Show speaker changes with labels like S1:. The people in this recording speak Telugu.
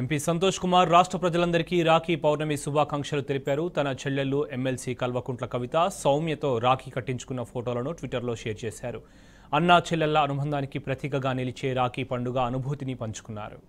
S1: ఎంపీ సంతోష్ కుమార్ రాష్ట్ర ప్రజలందరికీ రాఖీ పౌర్ణమి శుభాకాంక్షలు తెలిపారు తన చెల్లెళ్లు ఎమ్మెల్సీ కల్వకుంట్ల కవిత సౌమ్యతో రాఖీ కట్టించుకున్న ఫోటోలను ట్విట్టర్లో షేర్ చేశారు అన్నా చెల్లెళ్ల అనుబంధానికి ప్రతీకగా నిలిచే రాఖీ పండుగ అనుభూతిని పంచుకున్నారు